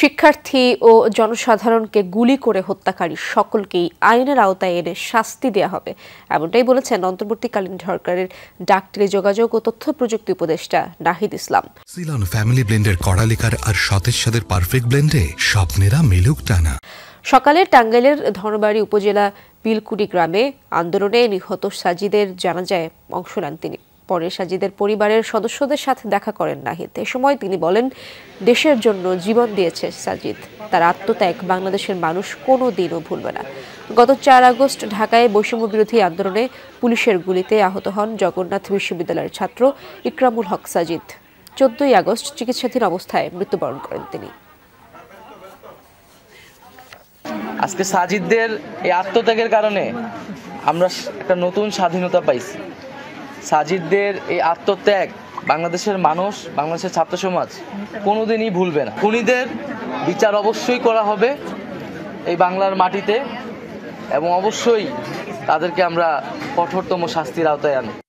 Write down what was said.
শিক্ষার্থী ও জনসাধারণকে গুলি করে হত্যাকারী সকলকেই আইনের আওতায় এনে শাস্তি দেওয়া হবে এমনটাই বলেছেন অন্তর্বর্তীকালীন সরকারের ডাক্তারি যোগাযোগ ও তথ্য প্রযুক্তি উপদেষ্টা নাহিদ ইসলাম সিলন ফ্যামিলি ব্লেন্ডের কড়ালিকার আর সতেজ পারফেক্ট ব্লেন্ডে স্বপ্নেরা মিলুক টানা সকালে টাঙ্গাইলের ধনবাড়ি উপজেলা বিলকুটি গ্রামে আন্দোলনে নিহত সাজিদের জানাজায় অংশ নেন তিনি পরে সাজিদের পরিবারের সদস্যদের সাথে দেখা করেন নাহিদ এ সময় তিনি বলেন দেশের জন্য জীবন দিয়েছে সাজিদ তার আত্মত্যাগ বাংলাদেশের মানুষ কোনো দিনও ভুলবে না গত চার আগস্ট ঢাকায় বৈষম্য বিরোধী আন্দোলনে পুলিশের গুলিতে আহত হন জগন্নাথ বিশ্ববিদ্যালয়ের ছাত্র ইকরামুল হক সাজিদ চোদ্দই আগস্ট চিকিৎসাধীন অবস্থায় মৃত্যুবরণ করেন তিনি আজকে সাজিদদের এই আত্মত্যাগের কারণে আমরা একটা নতুন স্বাধীনতা পাইছি সাজিদদের এই আত্মত্যাগ বাংলাদেশের মানুষ বাংলাদেশের ছাত্র সমাজ কোনোদিনই ভুলবে না খুনিদের বিচার অবশ্যই করা হবে এই বাংলার মাটিতে এবং অবশ্যই তাদেরকে আমরা কঠোরতম শাস্তির আওতায় আনি